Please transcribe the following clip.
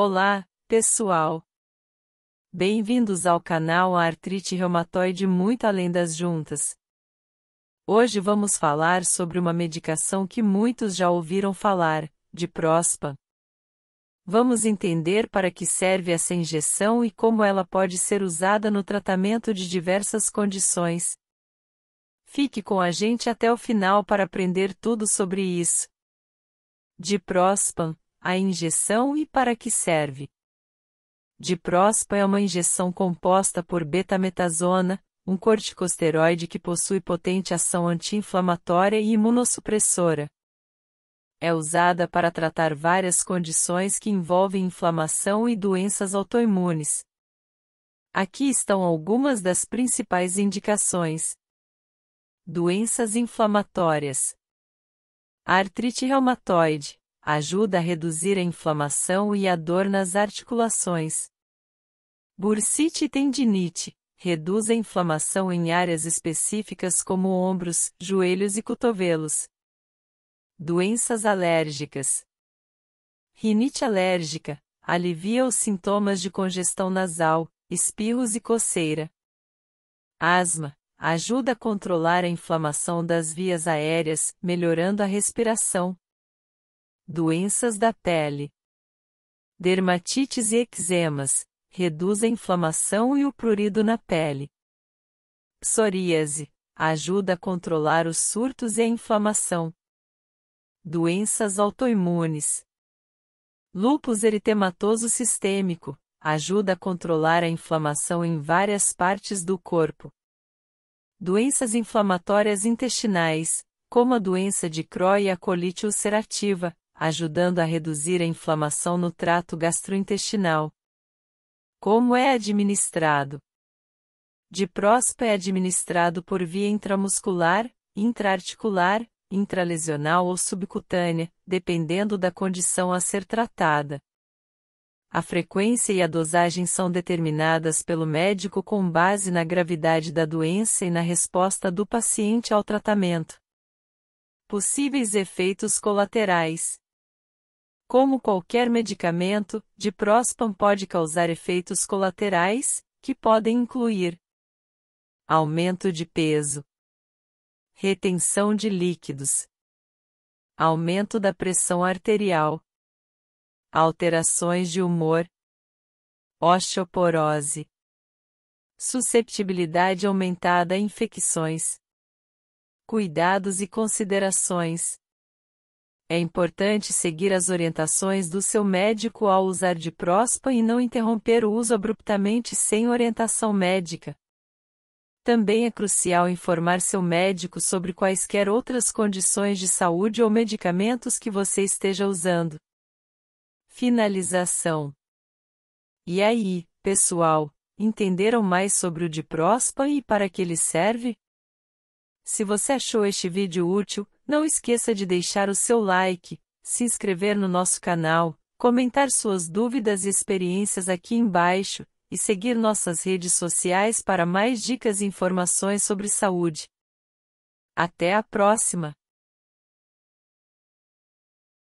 Olá, pessoal! Bem-vindos ao canal Artrite Reumatoide Muito Além das Juntas. Hoje vamos falar sobre uma medicação que muitos já ouviram falar, de Prospa. Vamos entender para que serve essa injeção e como ela pode ser usada no tratamento de diversas condições. Fique com a gente até o final para aprender tudo sobre isso. De Prospan, a injeção e para que serve. Diprospa é uma injeção composta por betametasona, um corticosteroide que possui potente ação anti-inflamatória e imunossupressora. É usada para tratar várias condições que envolvem inflamação e doenças autoimunes. Aqui estão algumas das principais indicações: doenças inflamatórias, artrite reumatoide, ajuda a reduzir a inflamação e a dor nas articulações. Bursite e tendinite reduz a inflamação em áreas específicas como ombros, joelhos e cotovelos. Doenças alérgicas. Rinite alérgica alivia os sintomas de congestão nasal, espirros e coceira. Asma ajuda a controlar a inflamação das vias aéreas, melhorando a respiração doenças da pele. Dermatites e eczemas, reduz a inflamação e o prurido na pele. Psoríase, ajuda a controlar os surtos e a inflamação. Doenças autoimunes. Lúpus eritematoso sistêmico, ajuda a controlar a inflamação em várias partes do corpo. Doenças inflamatórias intestinais, como a doença de Crohn e a colite ulcerativa, ajudando a reduzir a inflamação no trato gastrointestinal. Como é administrado? Diprospa é administrado por via intramuscular, intraarticular, intralesional ou subcutânea, dependendo da condição a ser tratada. A frequência e a dosagem são determinadas pelo médico com base na gravidade da doença e na resposta do paciente ao tratamento. Possíveis efeitos colaterais: como qualquer medicamento, Diprospam pode causar efeitos colaterais, que podem incluir aumento de peso, retenção de líquidos, aumento da pressão arterial, alterações de humor, osteoporose, susceptibilidade aumentada a infecções. Cuidados e considerações. É importante seguir as orientações do seu médico ao usar de e não interromper o uso abruptamente sem orientação médica. Também é crucial informar seu médico sobre quaisquer outras condições de saúde ou medicamentos que você esteja usando. Finalização. E aí, pessoal, entenderam mais sobre o Diprospan e para que ele serve? Se você achou este vídeo útil, não esqueça de deixar o seu like, se inscrever no nosso canal, comentar suas dúvidas e experiências aqui embaixo e seguir nossas redes sociais para mais dicas e informações sobre saúde. Até a próxima!